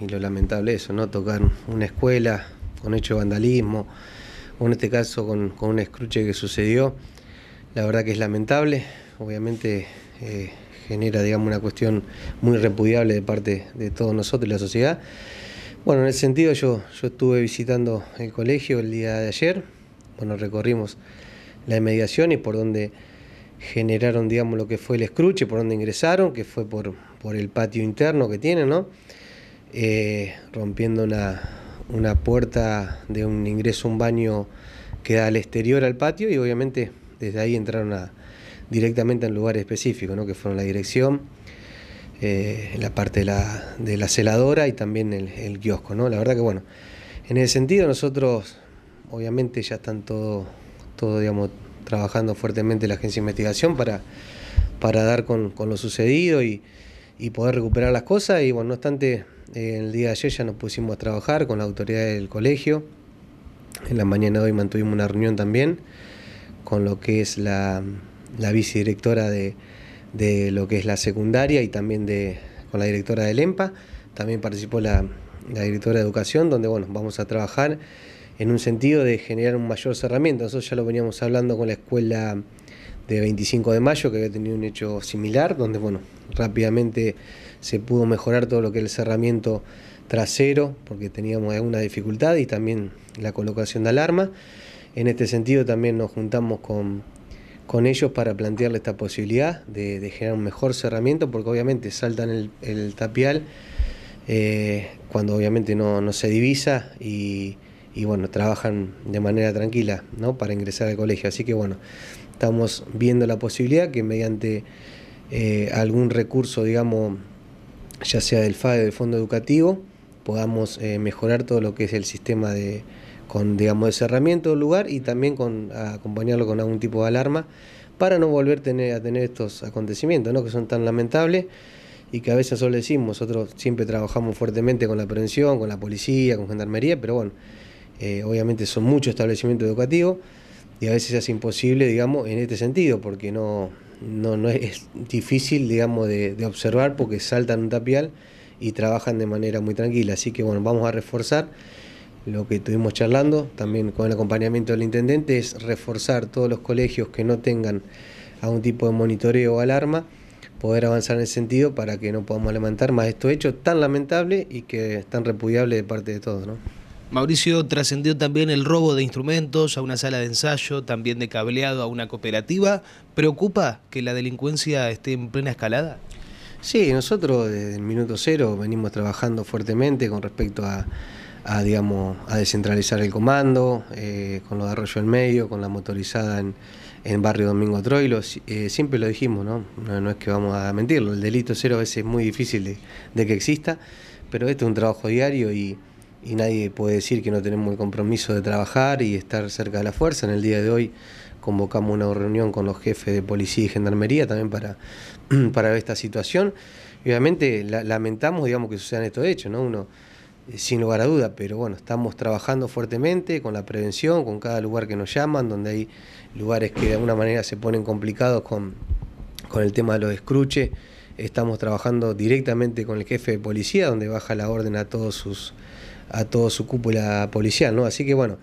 y lo lamentable eso, ¿no? Tocar una escuela con hecho de vandalismo, o en este caso con, con un escruche que sucedió, la verdad que es lamentable, obviamente eh, genera, digamos, una cuestión muy repudiable de parte de todos nosotros y la sociedad. Bueno, en ese sentido yo, yo estuve visitando el colegio el día de ayer, bueno, recorrimos la inmediación y por donde generaron, digamos, lo que fue el escruche, por donde ingresaron, que fue por, por el patio interno que tienen, ¿no? Eh, rompiendo una, puerta de un ingreso, un baño que da al exterior al patio y obviamente desde ahí entraron directamente en lugares específicos, ¿no? que fueron la dirección, eh, la parte de la, de celadora y también el, kiosco. ¿no? La verdad que bueno, en ese sentido nosotros obviamente ya están todo, digamos, trabajando fuertemente la agencia de investigación para, para dar con, con lo sucedido y, y poder recuperar las cosas y bueno, no obstante el día de ayer ya nos pusimos a trabajar con la autoridad del colegio. En la mañana de hoy mantuvimos una reunión también con lo que es la, vicedirectora de, lo que es la secundaria y también de, con la directora del EMPA. También participó la, la directora de educación, donde bueno, vamos a trabajar en un sentido de generar un mayor cerramiento. Nosotros ya lo veníamos hablando con la escuela de 25 de mayo, que había tenido un hecho similar, donde bueno, rápidamente se pudo mejorar todo lo que es el cerramiento trasero, porque teníamos alguna dificultad y también la colocación de alarma. En este sentido también nos juntamos con, ellos para plantearle esta posibilidad de, generar un mejor cerramiento, porque obviamente saltan el, tapial eh, cuando obviamente no, no se divisa y y bueno, trabajan de manera tranquila ¿no? para ingresar al colegio. Así que bueno, estamos viendo la posibilidad que mediante eh, algún recurso, digamos, ya sea del FAE o del Fondo Educativo, podamos eh, mejorar todo lo que es el sistema de, con, digamos, de cerramiento del lugar y también con, acompañarlo con algún tipo de alarma para no volver tener, a tener estos acontecimientos, ¿no? que son tan lamentables y que a veces solo decimos, nosotros siempre trabajamos fuertemente con la prevención, con la policía, con gendarmería, pero bueno, eh, obviamente son muchos establecimientos educativos y a veces es imposible, digamos, en este sentido, porque no, no, no es, difícil, digamos, de, observar porque saltan un tapial y trabajan de manera muy tranquila. Así que bueno, vamos a reforzar lo que estuvimos charlando, también con el acompañamiento del intendente, es reforzar todos los colegios que no tengan algún tipo de monitoreo o alarma, poder avanzar en ese sentido para que no podamos levantar más estos hechos tan lamentables y que es tan repudiable de parte de todos, ¿no? Mauricio trascendió también el robo de instrumentos a una sala de ensayo, también de cableado a una cooperativa. ¿Preocupa que la delincuencia esté en plena escalada? Sí, nosotros desde el minuto cero venimos trabajando fuertemente con respecto a, digamos, a descentralizar el comando, eh, con los de Arroyo en Medio, con la motorizada en, Barrio Domingo Troilo. Eh, siempre lo dijimos, ¿no? ¿no? es que vamos a mentirlo, el delito cero a veces es muy difícil de, que exista, pero este es un trabajo diario y y nadie puede decir que no tenemos el compromiso de trabajar y estar cerca de la fuerza. En el día de hoy convocamos una reunión con los jefes de policía y gendarmería también para, para ver esta situación. obviamente lamentamos digamos, que sucedan estos hechos, ¿no? Uno, eh, sin lugar a duda, pero bueno, estamos trabajando fuertemente con la prevención, con cada lugar que nos llaman, donde hay lugares que de alguna manera se ponen complicados con, con el tema de los escruches. Estamos trabajando directamente con el jefe de policía, donde baja la orden a todos sus a toda su cúpula policial, ¿no? Así que bueno,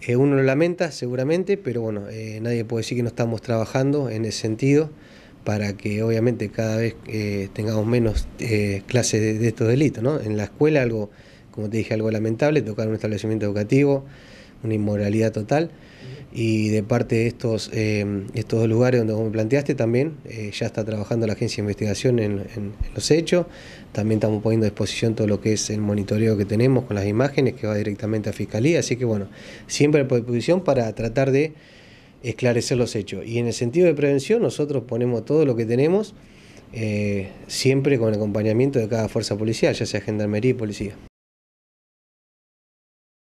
eh, uno lo lamenta seguramente, pero bueno, eh, nadie puede decir que no estamos trabajando en ese sentido para que obviamente cada vez eh, tengamos menos clases de, de, estos delitos, ¿no? En la escuela algo, como te dije, algo lamentable, tocar un establecimiento educativo, una inmoralidad total. Y de parte de estos, eh, estos lugares donde vos me planteaste también, eh, ya está trabajando la agencia de investigación en, los hechos. También estamos poniendo a disposición todo lo que es el monitoreo que tenemos con las imágenes que va directamente a fiscalía. Así que bueno, siempre a disposición para tratar de esclarecer los hechos. Y en el sentido de prevención, nosotros ponemos todo lo que tenemos, eh, siempre con el acompañamiento de cada fuerza policial, ya sea gendarmería y policía.